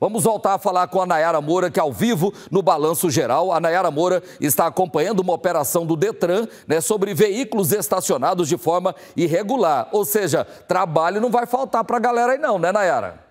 Vamos voltar a falar com a Nayara Moura, que é ao vivo no Balanço Geral, a Nayara Moura está acompanhando uma operação do Detran né, sobre veículos estacionados de forma irregular. Ou seja, trabalho não vai faltar para a galera aí não, né, Nayara?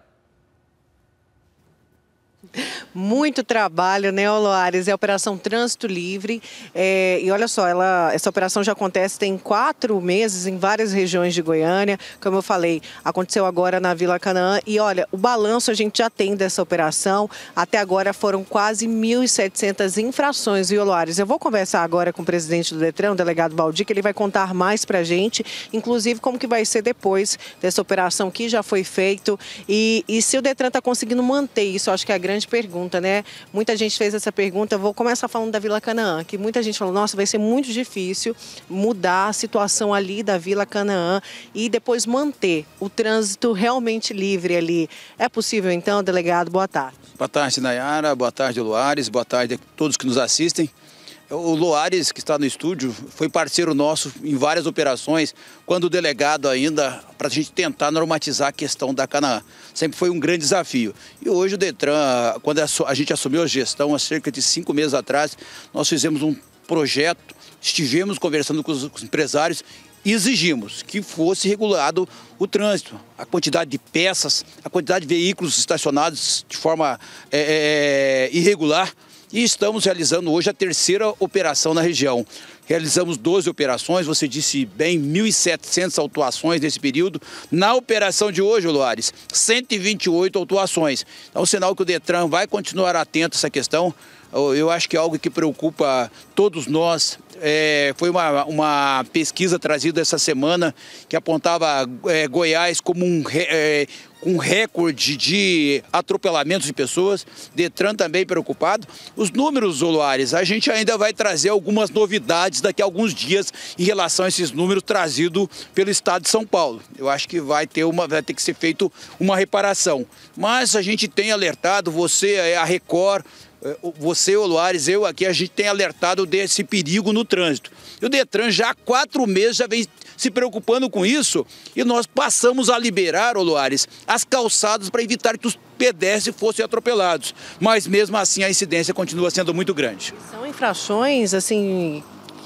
Muito trabalho, né, Oloares? É a Operação Trânsito Livre. É, e olha só, ela, essa operação já acontece tem quatro meses em várias regiões de Goiânia. Como eu falei, aconteceu agora na Vila Canaã. E olha, o balanço a gente já tem dessa operação. Até agora foram quase 1.700 infrações, viu, Oloares? Eu vou conversar agora com o presidente do Detran, o delegado Baldi, que ele vai contar mais pra gente, inclusive como que vai ser depois dessa operação que já foi feito. E, e se o Detran está conseguindo manter isso, acho que a grande pergunta, né? Muita gente fez essa pergunta. Eu vou começar falando da Vila Canaã, que muita gente falou: nossa, vai ser muito difícil mudar a situação ali da Vila Canaã e depois manter o trânsito realmente livre ali. É possível, então, delegado? Boa tarde. Boa tarde, Nayara. Boa tarde, Luares. Boa tarde a todos que nos assistem. O Loares, que está no estúdio, foi parceiro nosso em várias operações, quando delegado ainda, para a gente tentar normatizar a questão da Canaã. Sempre foi um grande desafio. E hoje o Detran, quando a gente assumiu a gestão, há cerca de cinco meses atrás, nós fizemos um projeto, estivemos conversando com os empresários exigimos que fosse regulado o trânsito, a quantidade de peças, a quantidade de veículos estacionados de forma é, é, irregular. E estamos realizando hoje a terceira operação na região. Realizamos 12 operações, você disse bem, 1.700 autuações nesse período. Na operação de hoje, Luares, 128 autuações. Então, é um sinal que o Detran vai continuar atento a essa questão. Eu acho que é algo que preocupa todos nós. É, foi uma, uma pesquisa trazida essa semana que apontava é, Goiás como um, é, com recorde de atropelamentos de pessoas, Detran também preocupado. Os números, Oluares, a gente ainda vai trazer algumas novidades daqui a alguns dias em relação a esses números trazidos pelo Estado de São Paulo. Eu acho que vai ter, uma, vai ter que ser feito uma reparação. Mas a gente tem alertado, você, é a Record, é, você, Oluares, eu aqui, a gente tem alertado desse perigo no trânsito. E o Detran já há quatro meses já vem se preocupando com isso e nós passamos a liberar, Oluares, as calçadas para evitar que os pedestres fossem atropelados. Mas mesmo assim a incidência continua sendo muito grande. São infrações, assim,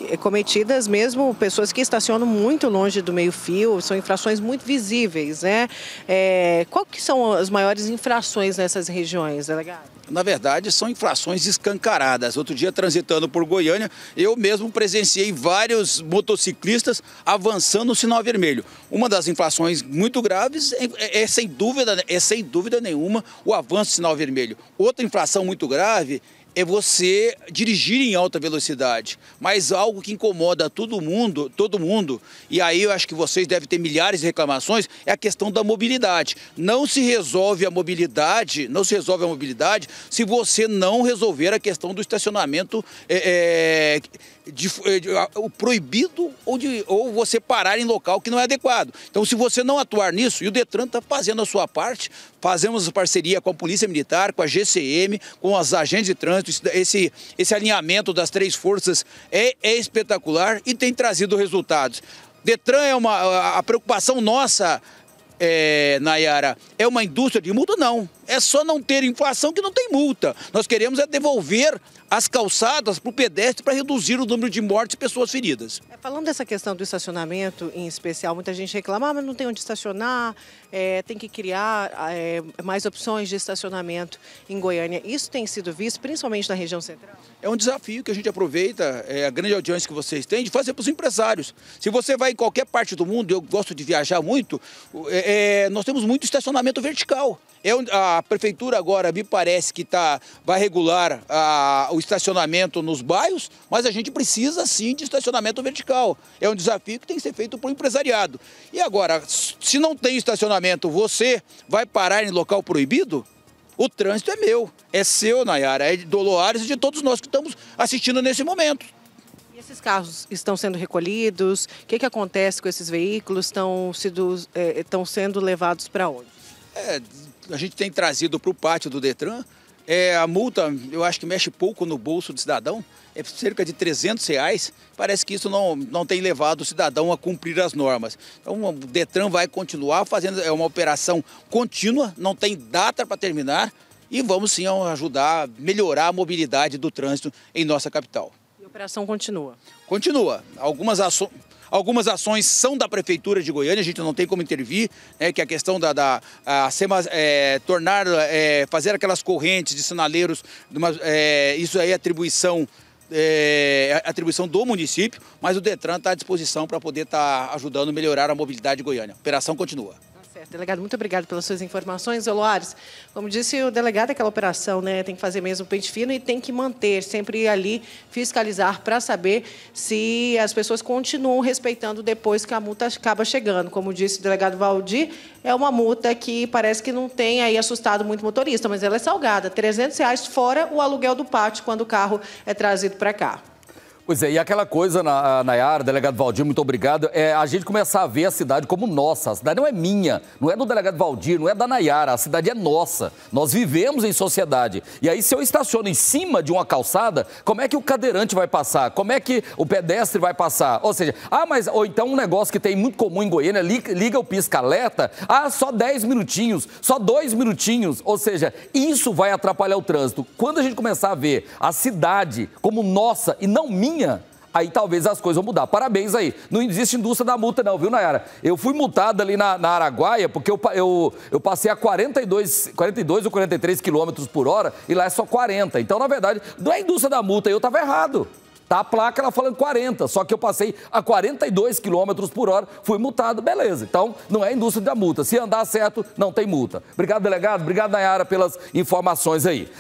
é cometidas mesmo pessoas que estacionam muito longe do meio-fio, são infrações muito visíveis, né? É, qual que são as maiores infrações nessas regiões, delegado? Né, Na verdade, são infrações escancaradas. Outro dia, transitando por Goiânia, eu mesmo presenciei vários motociclistas avançando o sinal vermelho. Uma das infrações muito graves é, é, é sem dúvida, é sem dúvida nenhuma o avanço do sinal vermelho. Outra infração muito grave é você dirigir em alta velocidade, mas algo que incomoda todo mundo, todo mundo, e aí eu acho que vocês devem ter milhares de reclamações, é a questão da mobilidade. Não se resolve a mobilidade, não se resolve a mobilidade se você não resolver a questão do estacionamento é, é, de, é, de, o proibido ou, de, ou você parar em local que não é adequado. Então, se você não atuar nisso, e o Detran está fazendo a sua parte, fazemos parceria com a Polícia Militar, com a GCM, com as agentes de trânsito, trânsito, esse, esse alinhamento das três forças é, é espetacular e tem trazido resultados. Detran é uma. A preocupação nossa é, Nayara, é uma indústria de multa? Não. É só não ter inflação que não tem multa. Nós queremos é devolver as calçadas para o pedestre para reduzir o número de mortes e pessoas feridas. É, falando dessa questão do estacionamento em especial, muita gente reclama, ah, mas não tem onde estacionar, é, tem que criar é, mais opções de estacionamento em Goiânia. Isso tem sido visto principalmente na região central? É um desafio que a gente aproveita, é, a grande audiência que vocês têm, de fazer para os empresários. Se você vai em qualquer parte do mundo, eu gosto de viajar muito, é, é, nós temos muito estacionamento vertical. a prefeitura agora, me parece que tá, vai regular a, o estacionamento nos bairros, mas a gente precisa sim de estacionamento vertical. É um desafio que tem que ser feito para o empresariado. E agora, se não tem estacionamento, você vai parar em local proibido? O trânsito é meu, é seu, Nayara, é do Loares e de todos nós que estamos assistindo nesse momento. E esses carros estão sendo recolhidos? O que, que acontece com esses veículos? Estão, estão eh, sendo levados para onde? É, a gente tem trazido para o pátio do Detran é, a multa, eu acho que mexe pouco no bolso do cidadão, é cerca de 300 reais. Parece que isso não, não tem levado o cidadão a cumprir as normas. Então, o Detran vai continuar fazendo, é uma operação contínua, não tem data para terminar e vamos sim ajudar a melhorar a mobilidade do trânsito em nossa capital operação continua? Continua. Algumas ações. Algumas ações são da Prefeitura de Goiânia, a gente não tem como intervir, né, que a questão da, da a SEMA, é, tornar, é, fazer aquelas correntes de sinaleiros, de uma, é, isso aí é atribuição é, é atribuição do município, mas o Detran está à disposição para poder estar tá ajudando a melhorar a mobilidade de Goiânia. A operação continua certo. Delegado, muito obrigado pelas suas informações. Oloares, como disse o delegado, aquela operação né, tem que fazer mesmo pente fino e tem que manter, sempre ali fiscalizar para saber se as pessoas continuam respeitando depois que a multa acaba chegando. Como disse o delegado Valdir, é uma multa que parece que não tem aí assustado muito motorista, mas ela é salgada, R$ 300 reais fora o aluguel do pátio quando o carro é trazido para cá. Pois é, e aquela coisa, Nayara, delegado Valdir, muito obrigado, é a gente começar a ver a cidade como nossa. A cidade não é minha, não é do delegado Valdir, não é da Nayara, a cidade é nossa. Nós vivemos em sociedade. E aí, se eu estaciono em cima de uma calçada, como é que o cadeirante vai passar? Como é que o pedestre vai passar? Ou seja, ah, mas, ou então um negócio que tem muito comum em Goiânia, liga o pisca-alerta, ah, só 10 minutinhos, só 2 minutinhos. Ou seja, isso vai atrapalhar o trânsito. Quando a gente começar a ver a cidade como nossa e não minha, aí talvez as coisas vão mudar. Parabéns aí. Não existe indústria da multa, não, viu, Nayara? Eu fui multado ali na, na Araguaia porque eu, eu, eu passei a 42, 42 ou 43 quilômetros por hora e lá é só 40. Então, na verdade, não é indústria da multa, eu estava errado. Tá a placa ela falando 40, só que eu passei a 42 km por hora, fui multado, beleza. Então, não é indústria da multa. Se andar certo, não tem multa. Obrigado, delegado. Obrigado, Nayara, pelas informações aí.